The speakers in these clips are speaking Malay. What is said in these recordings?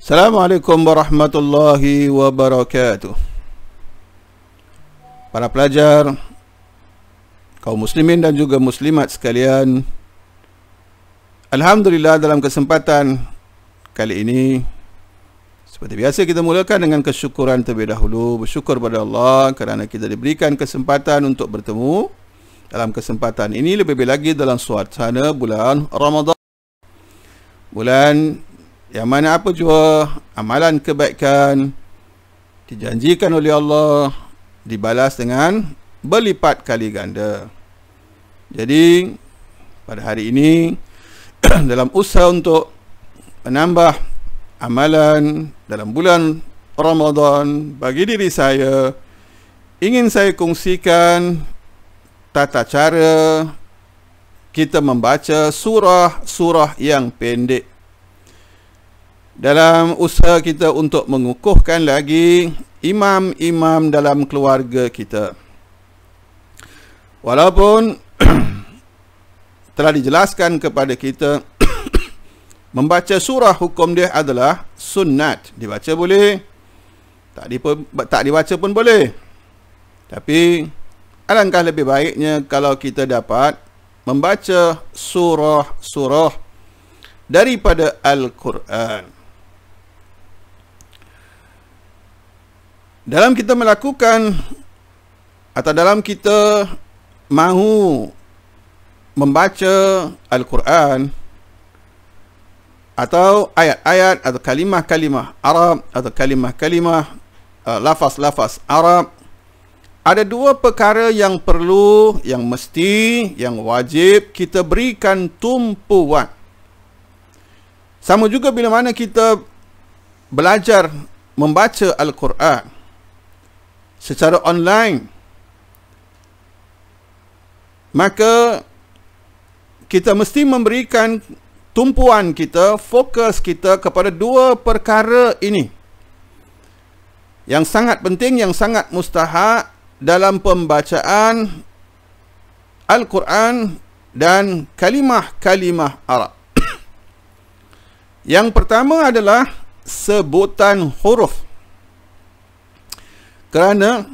Assalamualaikum warahmatullahi wabarakatuh Para pelajar kaum muslimin dan juga muslimat sekalian Alhamdulillah dalam kesempatan kali ini seperti biasa kita mulakan dengan kesyukuran terlebih dahulu bersyukur kepada Allah kerana kita diberikan kesempatan untuk bertemu dalam kesempatan ini lebih-lebih lagi dalam suasana bulan Ramadan bulan yang mana apa jua amalan kebaikan dijanjikan oleh Allah dibalas dengan berlipat kali ganda. Jadi pada hari ini dalam usaha untuk menambah amalan dalam bulan Ramadan bagi diri saya ingin saya kongsikan tata cara kita membaca surah-surah yang pendek dalam usaha kita untuk mengukuhkan lagi imam-imam dalam keluarga kita. Walaupun telah dijelaskan kepada kita membaca surah hukum dia adalah sunat. Dibaca boleh, tak, dipu, tak dibaca pun boleh. Tapi alangkah lebih baiknya kalau kita dapat membaca surah-surah daripada Al-Quran. dalam kita melakukan atau dalam kita mahu membaca al-Quran atau ayat-ayat atau kalimah-kalimah Arab atau kalimah-kalimah uh, lafaz-lafaz Arab ada dua perkara yang perlu yang mesti yang wajib kita berikan tumpuan sama juga bila mana kita belajar membaca al-Quran secara online maka kita mesti memberikan tumpuan kita fokus kita kepada dua perkara ini yang sangat penting yang sangat mustahak dalam pembacaan al-Quran dan kalimah-kalimah Arab yang pertama adalah sebutan huruf kerana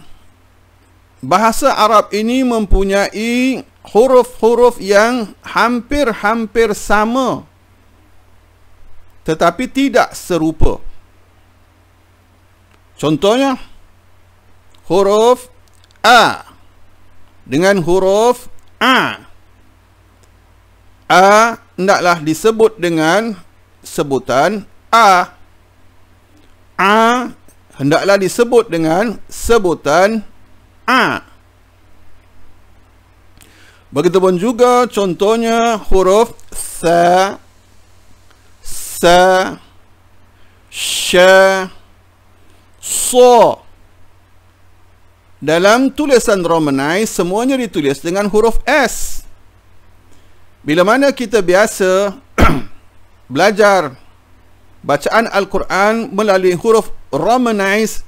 bahasa Arab ini mempunyai huruf-huruf yang hampir-hampir sama tetapi tidak serupa. Contohnya, huruf A dengan huruf A. A hendaklah disebut dengan sebutan A. A hendaklah disebut dengan sebutan a. Begitu pun juga contohnya huruf sa, sa, sha, so. Dalam tulisan Romanai semuanya ditulis dengan huruf s. Bila mana kita biasa belajar bacaan Al-Quran melalui huruf Romanis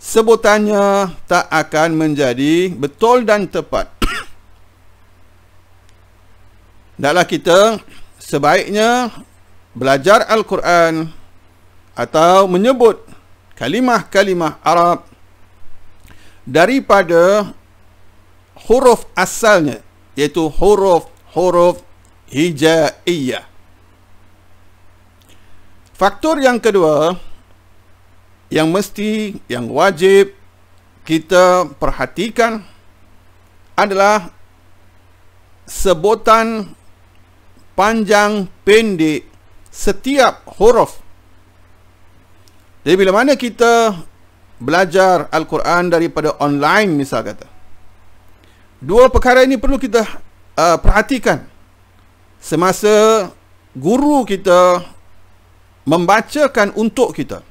sebutannya tak akan menjadi betul dan tepat. Naklah kita sebaiknya belajar Al-Quran atau menyebut kalimah-kalimah Arab daripada huruf asalnya iaitu huruf-huruf hijaiyah. Faktor yang kedua, yang mesti yang wajib kita perhatikan adalah sebutan panjang pendek setiap huruf. Jadi bila mana kita belajar Al-Quran daripada online misal kata. Dua perkara ini perlu kita uh, perhatikan. Semasa guru kita membacakan untuk kita.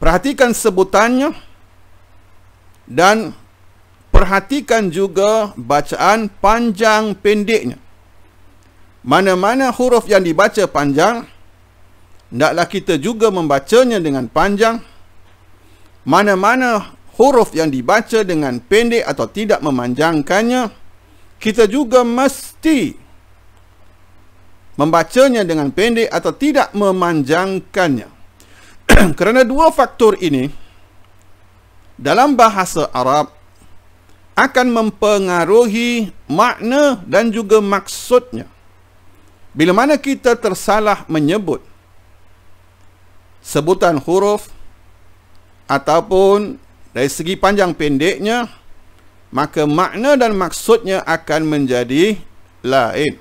Perhatikan sebutannya dan perhatikan juga bacaan panjang pendeknya. Mana-mana huruf yang dibaca panjang, hendaklah kita juga membacanya dengan panjang. Mana-mana huruf yang dibaca dengan pendek atau tidak memanjangkannya, kita juga mesti membacanya dengan pendek atau tidak memanjangkannya. kerana dua faktor ini dalam bahasa Arab akan mempengaruhi makna dan juga maksudnya. Bila mana kita tersalah menyebut sebutan huruf ataupun dari segi panjang pendeknya, maka makna dan maksudnya akan menjadi lain.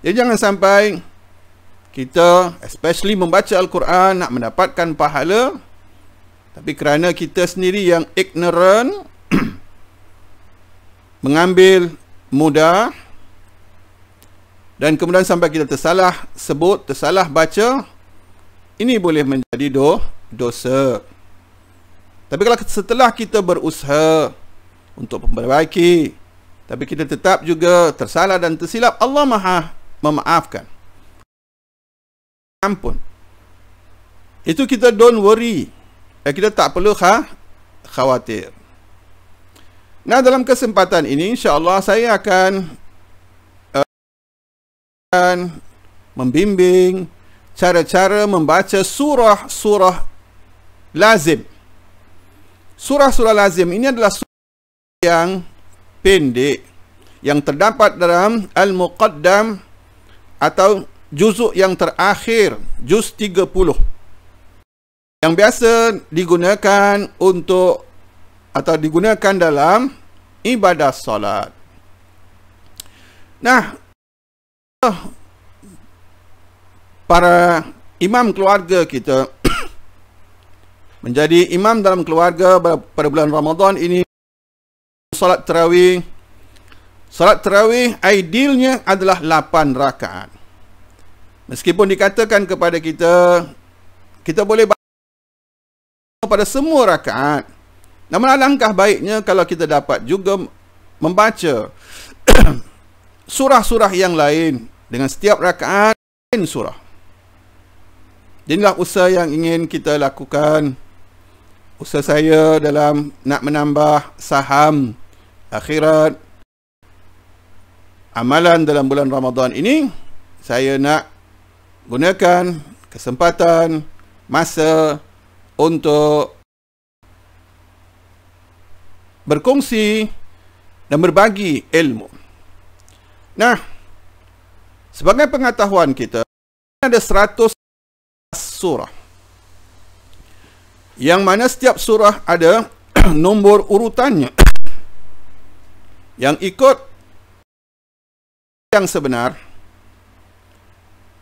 Jadi jangan sampai kita especially membaca al-Quran nak mendapatkan pahala tapi kerana kita sendiri yang ignorant mengambil mudah dan kemudian sampai kita tersalah sebut tersalah baca ini boleh menjadi do dosa tapi kalau setelah kita berusaha untuk memperbaiki tapi kita tetap juga tersalah dan tersilap Allah Maha memaafkan ampun. Itu kita don't worry. Eh, kita tak perlu kha khawatir. Nah, dalam kesempatan ini insyaallah saya akan akan uh, eh, membimbing cara-cara membaca surah-surah lazim. Surah-surah lazim ini adalah surah yang pendek yang terdapat dalam Al-Muqaddam atau juzuk yang terakhir juz 30 yang biasa digunakan untuk atau digunakan dalam ibadah solat. Nah, para imam keluarga kita menjadi imam dalam keluarga pada bulan Ramadan ini solat tarawih. Solat tarawih idealnya adalah 8 rakaat. Meskipun dikatakan kepada kita kita boleh baca pada semua rakaat. Namun alangkah baiknya kalau kita dapat juga membaca surah-surah yang lain dengan setiap rakaat lain surah. Inilah usaha yang ingin kita lakukan. Usaha saya dalam nak menambah saham akhirat amalan dalam bulan Ramadan ini saya nak gunakan kesempatan masa untuk berkongsi dan berbagi ilmu. Nah, sebagai pengetahuan kita, ada 100 surah. Yang mana setiap surah ada nombor urutannya. yang ikut yang sebenar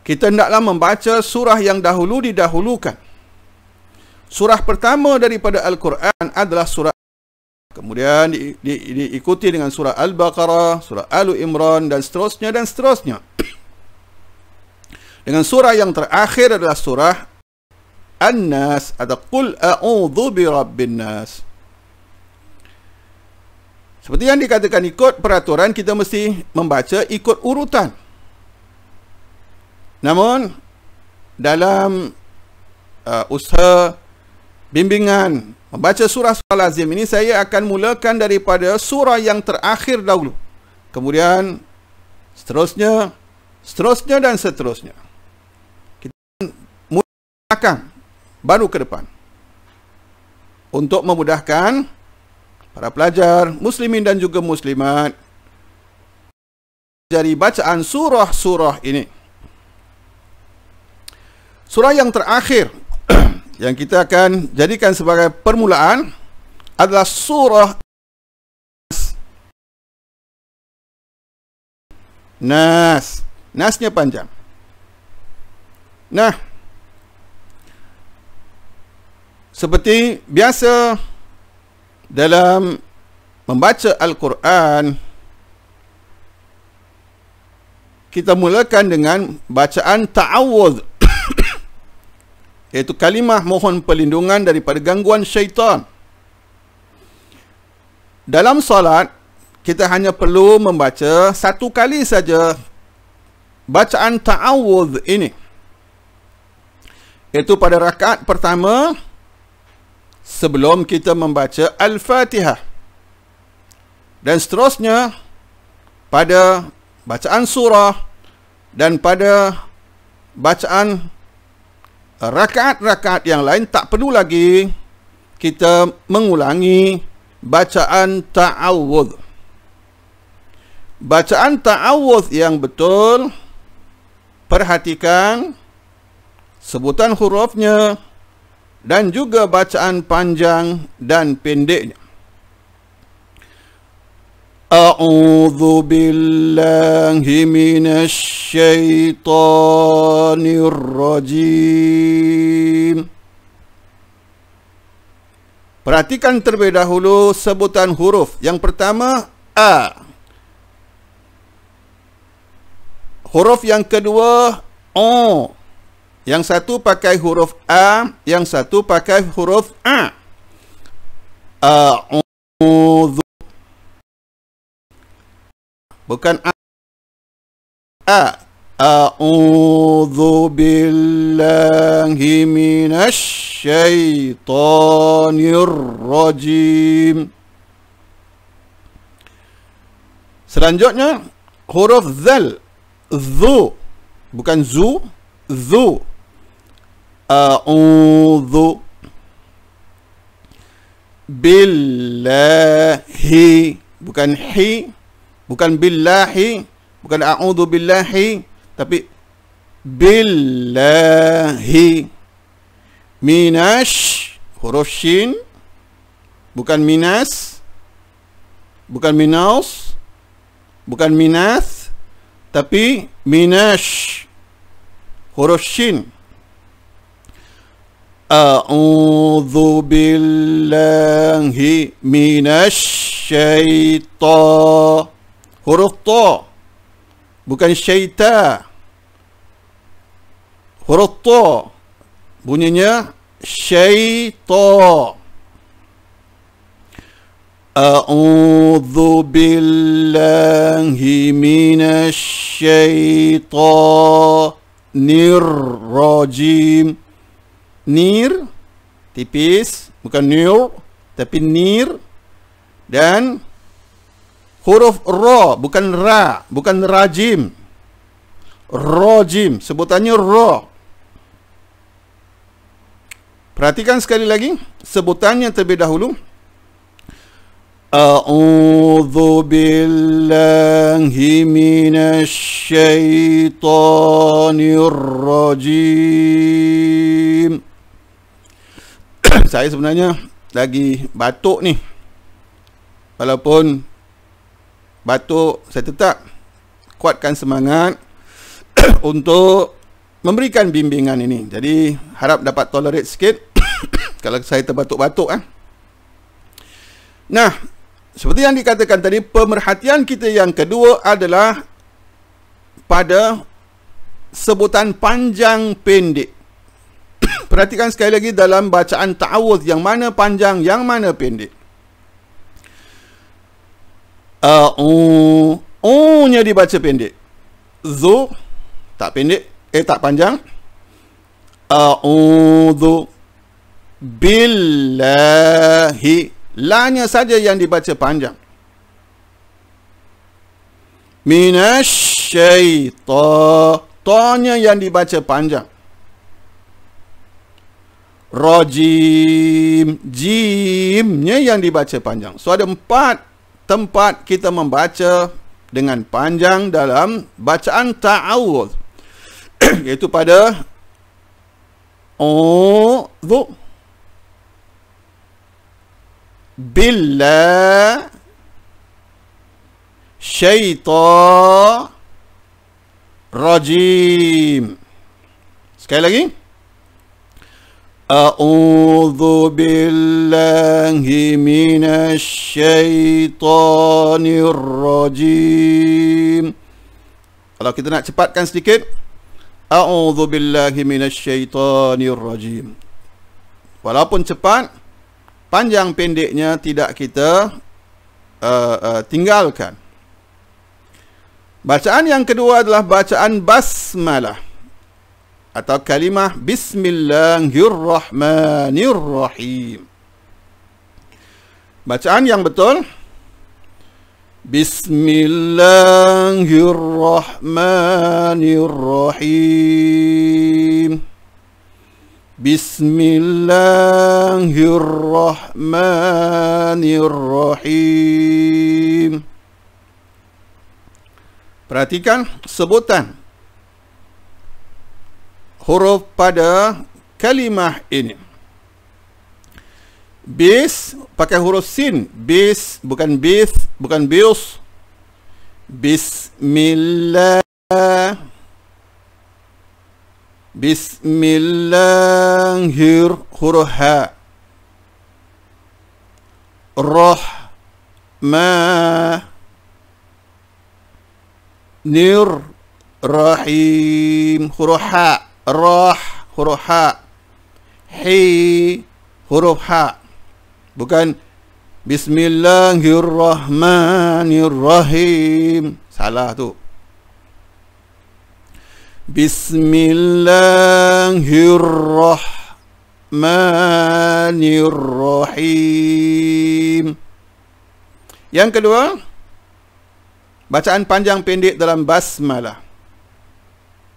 kita hendaklah membaca surah yang dahulu didahulukan. Surah pertama daripada Al-Quran adalah surah kemudian di, di, diikuti dengan surah Al-Baqarah, surah Al Imran dan seterusnya dan seterusnya. Dengan surah yang terakhir adalah surah An-Nas atau Qul bi birabbin nas. Seperti yang dikatakan ikut peraturan kita mesti membaca ikut urutan. Namun dalam uh, usaha bimbingan membaca surah-surah lazim ini saya akan mulakan daripada surah yang terakhir dahulu. Kemudian seterusnya, seterusnya dan seterusnya. Kita mulai belakang baru ke depan. Untuk memudahkan para pelajar muslimin dan juga muslimat dari bacaan surah-surah ini. Surah yang terakhir yang kita akan jadikan sebagai permulaan adalah surah Nas. Nasnya panjang. Nah. Seperti biasa dalam membaca Al-Quran kita mulakan dengan bacaan ta'awudz iaitu kalimah mohon perlindungan daripada gangguan syaitan. Dalam salat kita hanya perlu membaca satu kali saja bacaan ta'awudz ini. Itu pada rakaat pertama sebelum kita membaca Al-Fatihah. Dan seterusnya pada bacaan surah dan pada bacaan rakaat-rakaat yang lain tak perlu lagi kita mengulangi bacaan Taawud. Bacaan Taawud yang betul perhatikan sebutan hurufnya dan juga bacaan panjang dan pendeknya. أعوذ بالله من الشيطان الرجيم Perhatikan terlebih dahulu sebutan huruf. Yang pertama, A. Huruf yang kedua, O. Yang satu pakai huruf A, yang satu pakai huruf A. A bukan a a a'udzu billahi minasy syaithanir rajim selanjutnya huruf zal zu bukan zu zu a'udzu billahi bukan hi bukan billahi bukan a'udhu billahi tapi billahi minash huruf shin bukan minas bukan minas bukan minas tapi minash huruf shin a'udhu billahi minash shaitan huruf ta bukan syaita huruf ta bunyinya syaita a'udzu billahi minasy syaitonir rajim nir tipis bukan nur tapi nir dan Huruf ro bukan ra, bukan rajim. Rojim, sebutannya ro. Perhatikan sekali lagi sebutannya terlebih dahulu. A'udzu billahi minasy syaithanir rajim. Saya sebenarnya lagi batuk ni. Walaupun batuk saya tetap kuatkan semangat untuk memberikan bimbingan ini jadi harap dapat tolerate sikit kalau saya terbatuk-batuk eh. nah seperti yang dikatakan tadi pemerhatian kita yang kedua adalah pada sebutan panjang pendek perhatikan sekali lagi dalam bacaan ta'awud yang mana panjang yang mana pendek uh, un, unnya dibaca pendek. zo tak pendek, eh tak panjang. A'udhu billahi lanya saja yang dibaca panjang. Minasyaitan tonya yang dibaca panjang. Rajim jimnya yang dibaca panjang. So ada empat tempat kita membaca dengan panjang dalam bacaan ta'awud iaitu pada u'udhu billah syaitan rajim sekali lagi أعوذ بالله من الشيطان الرجيم Kalau kita nak cepatkan sedikit أعوذ بالله من الشيطان الرجيم Walaupun cepat Panjang pendeknya tidak kita uh, uh, tinggalkan Bacaan yang kedua adalah bacaan basmalah atau kalimah Bismillahirrahmanirrahim. Bacaan yang betul. Bismillahirrahmanirrahim. Bismillahirrahmanirrahim. Perhatikan sebutan huruf pada kalimah ini. Bis pakai huruf sin. Bis bukan bis, bukan bius. Bismillah. Bismillah huruf ha. Roh ma nir rahim huruf ha. Rah huruf ha Hi huruf ha Bukan Bismillahirrahmanirrahim Salah tu Bismillahirrahmanirrahim Yang kedua Bacaan panjang pendek dalam basmalah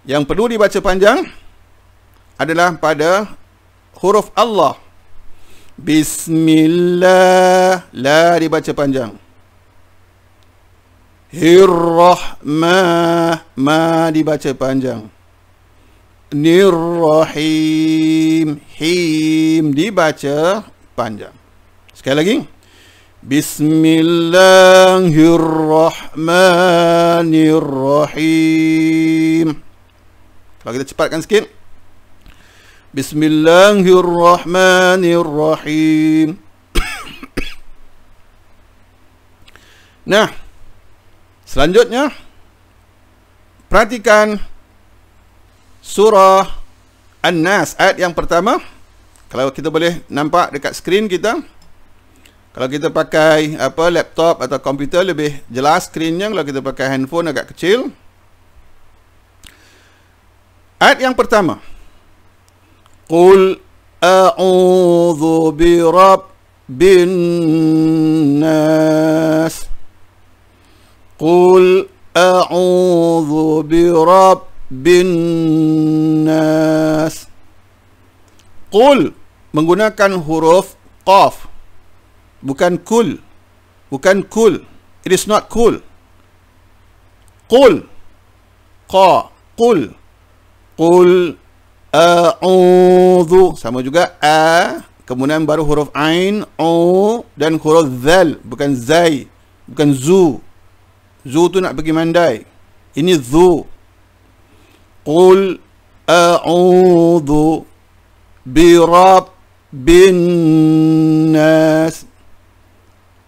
Yang perlu dibaca panjang adalah pada huruf Allah. Bismillah. La dibaca panjang. Hirrahmah. Ma dibaca panjang. Nirrahim. Him. Dibaca panjang. Sekali lagi. Bismillahirrahmanirrahim. Kalau kita cepatkan sikit. بسم الله الرحمن الرحيم Nah, selanjutnya perhatikan surah An-Nas ayat yang pertama. Kalau kita boleh nampak dekat skrin kita. Kalau kita pakai apa laptop atau komputer lebih jelas skrinnya kalau kita pakai handphone agak kecil. Ayat yang pertama. قل أعوذ برب الناس قل أعوذ برب الناس قل menggunakan huruf قاف bukan كل bukan كل it is not كل قل قا قل قل A'udhu Sama juga A Kemudian baru huruf Ain U Dan huruf Zal Bukan Zai Bukan Zu Zu tu nak pergi mandai Ini Zu Qul A'udhu Bi Rabbin Nas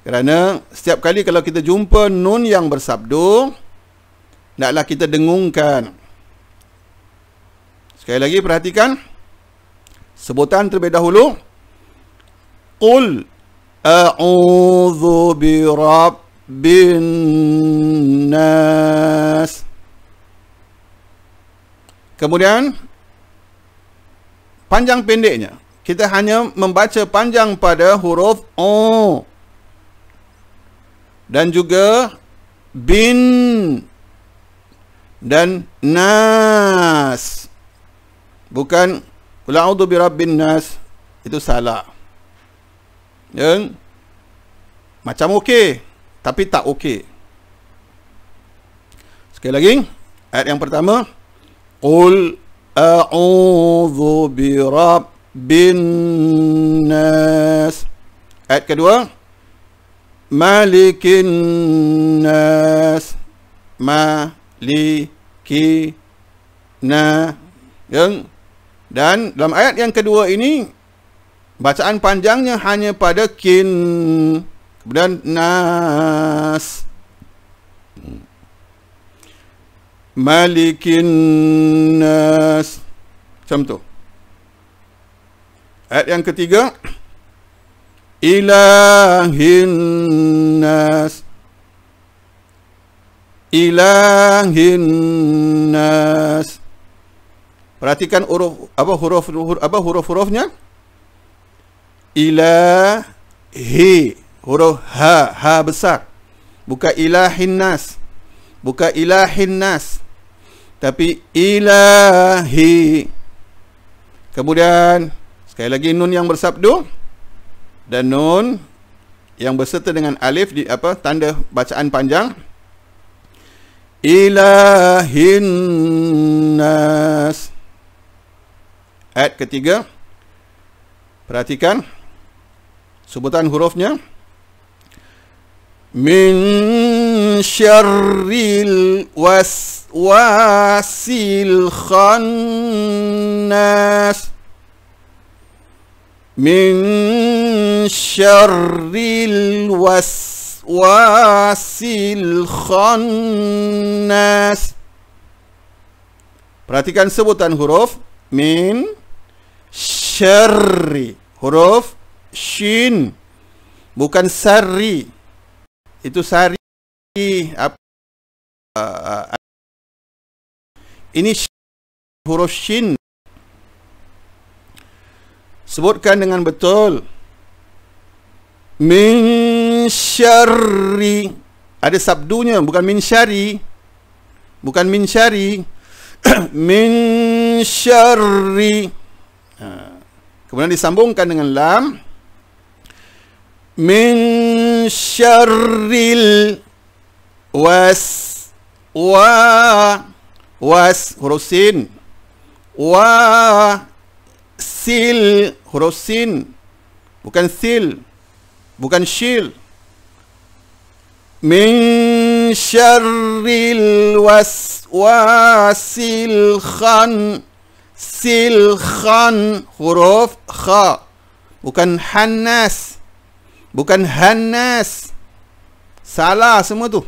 Kerana setiap kali kalau kita jumpa Nun yang bersabdu Naklah kita dengungkan Sekali lagi perhatikan sebutan terlebih dahulu Qul a'udzu bi rabbin nas Kemudian panjang pendeknya kita hanya membaca panjang pada huruf o dan juga bin dan nas bukan qul a'udzu birabbin nas itu salah yang macam okey tapi tak okey sekali lagi ayat yang pertama qul a'udzu birabbin nas ayat kedua malikin nas ma li ki yang dan dalam ayat yang kedua ini bacaan panjangnya hanya pada kin kemudian nas malikin nas macam tu ayat yang ketiga ilahin nas ilahin nas Perhatikan huruf apa huruf apa huruf-hurufnya? Ilahi huruf ha ha besar. buka ilahin nas. Bukan ilahin nas. Tapi ilahi. Kemudian sekali lagi nun yang bersabdu dan nun yang berserta dengan alif di apa tanda bacaan panjang ilahin Ayat ketiga Perhatikan Sebutan hurufnya Min syarril wasil khannas Min syarril wasil khannas Perhatikan sebutan huruf Min syarril syarri huruf shin bukan sari itu sari apa ini huruf shin sebutkan dengan betul min syarri ada sabdunya bukan min syari bukan min syari min syarri Ha. kemudian disambungkan dengan lam min syarril was wa was huruf sin wa sil huruf sin bukan sil bukan syil min syarril waswasil khan silhan huruf kha bukan hannas bukan hannas salah semua tu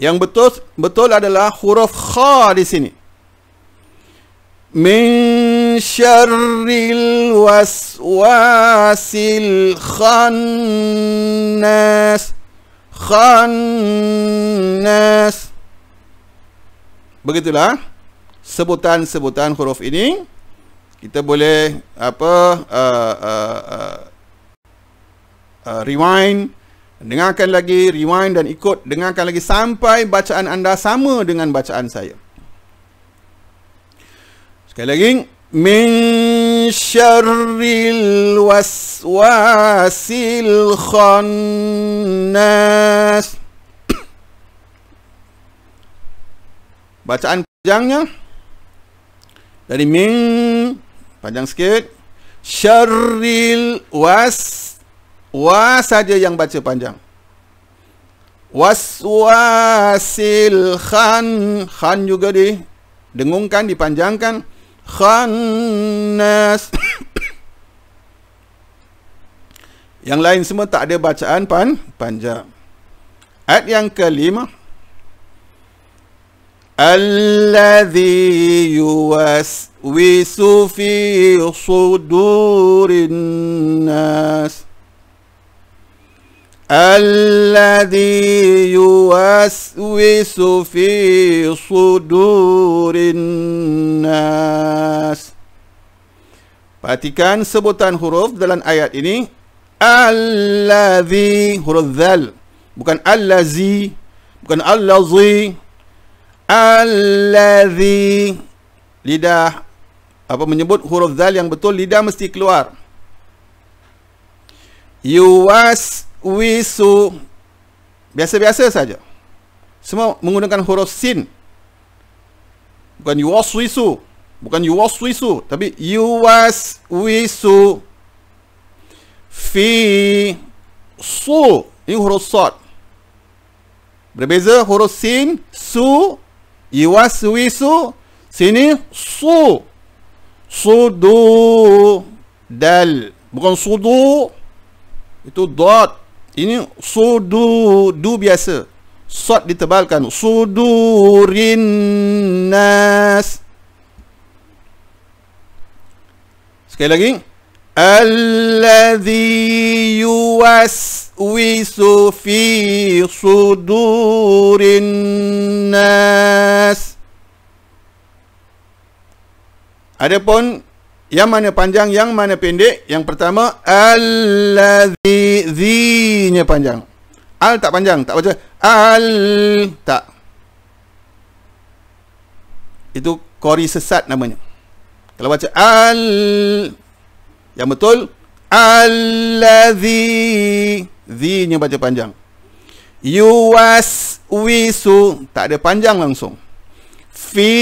yang betul betul adalah huruf kha di sini min syarril waswasil khannas khannas begitulah sebutan-sebutan huruf ini kita boleh apa uh, uh, uh, uh, rewind dengarkan lagi rewind dan ikut dengarkan lagi sampai bacaan anda sama dengan bacaan saya sekali lagi min syarril waswasil khannas bacaan panjangnya dari min panjang sikit. Syaril was was saja yang baca panjang. was wasil khan khan juga di dengungkan dipanjangkan khannas Yang lain semua tak ada bacaan pan panjang. Ayat yang kelima الذي يوسوس في صدور الناس الذي يوسوس في صدور الناس Perhatikan sebutan huruf dalam ayat ini Allazi huruf zal bukan allazi bukan allazi Alladhi Lidah apa menyebut huruf zal yang betul lidah mesti keluar. Yuwas wisu biasa-biasa saja. Semua menggunakan huruf sin. Bukan yuwas wisu, bukan yuwas wisu, tapi yuwas wisu fi su ini huruf sad. Berbeza huruf sin, su Iwaswisu sini su sudu dal bukan sudu itu dot ini sudu du biasa sot ditebalkan sudurin nas sekali lagi alladhi yuwas wisu fi sudurin nas Adapun yang mana panjang, yang mana pendek? Yang pertama allazi zinya panjang. Al tak panjang, tak baca al tak. Itu kori sesat namanya. Kalau baca al yang betul allazi zinya baca panjang. Yuwas wisu tak ada panjang langsung. Fi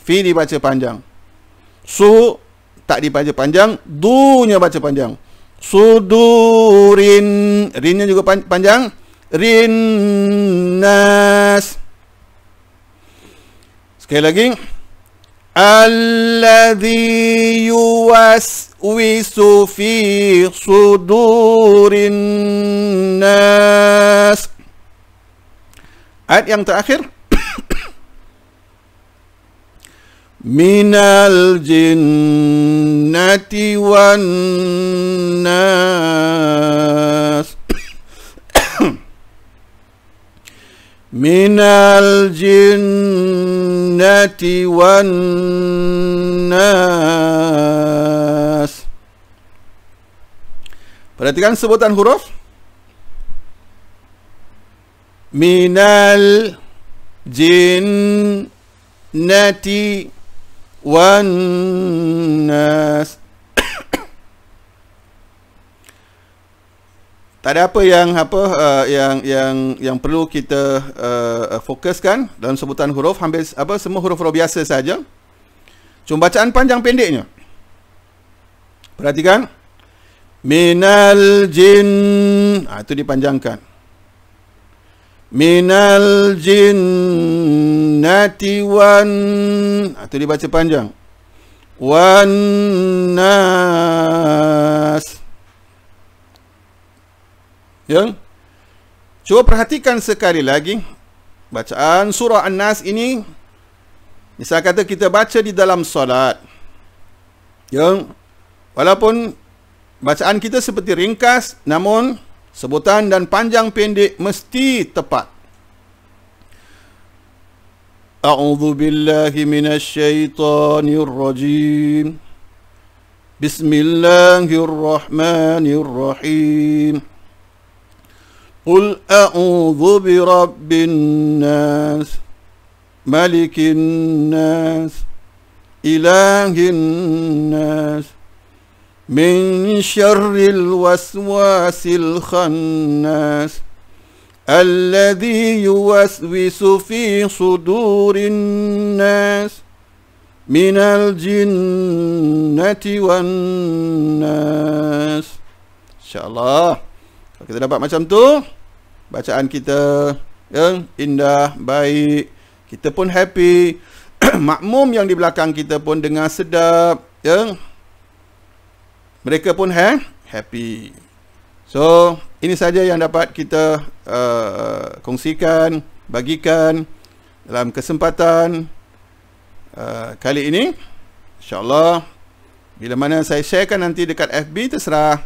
fi dibaca panjang. Suhu tak dibaca panjang Du-nya baca panjang Sudurin Rin-nya juga panjang Rinnas Sekali lagi Alladhi yuwas Wisu fi sudurin nas Ayat yang terakhir من الجنة والناس من الجنة nas. Perhatikan sebutan huruf Minal Jin Nati والناس Tak ada apa yang apa uh, yang yang yang perlu kita uh, uh fokuskan dalam sebutan huruf hampir apa semua huruf-huruf biasa saja. Cuma bacaan panjang pendeknya. Perhatikan minal jin ah, itu dipanjangkan. Minal jin jannati wan Itu ah, dia baca panjang Wan nas Ya Cuba perhatikan sekali lagi Bacaan surah An-Nas ini Misal kata kita baca di dalam solat Ya Walaupun Bacaan kita seperti ringkas Namun Sebutan dan panjang pendek mesti tepat أعوذ بالله من الشيطان الرجيم بسم الله الرحمن الرحيم قل أعوذ برب الناس ملك الناس إله الناس من شر الوسواس الخناس الذي يوسوس في صدور الناس من الجنه والناس insyaallah kalau kita dapat macam tu bacaan kita ya indah baik kita pun happy makmum yang di belakang kita pun dengar sedap ya mereka pun ha happy so ini saja yang dapat kita uh, kongsikan, bagikan dalam kesempatan uh, kali ini. InsyaAllah, bila mana saya sharekan nanti dekat FB, terserah.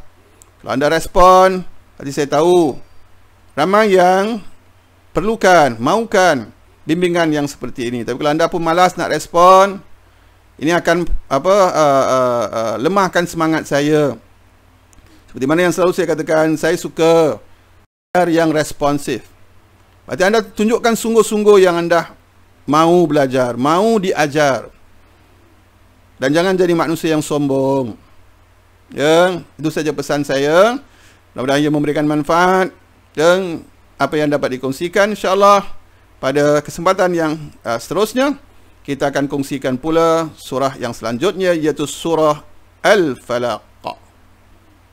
Kalau anda respon, nanti saya tahu ramai yang perlukan, mahukan bimbingan yang seperti ini. Tapi kalau anda pun malas nak respon, ini akan apa uh, uh, uh, lemahkan semangat saya. Seperti mana yang selalu saya katakan, saya suka belajar yang responsif. Berarti anda tunjukkan sungguh-sungguh yang anda mahu belajar, mahu diajar. Dan jangan jadi manusia yang sombong. Ya, itu saja pesan saya. Mudah-mudahan ia memberikan manfaat dan ya, apa yang dapat dikongsikan insya-Allah pada kesempatan yang uh, seterusnya kita akan kongsikan pula surah yang selanjutnya iaitu surah Al-Falaq.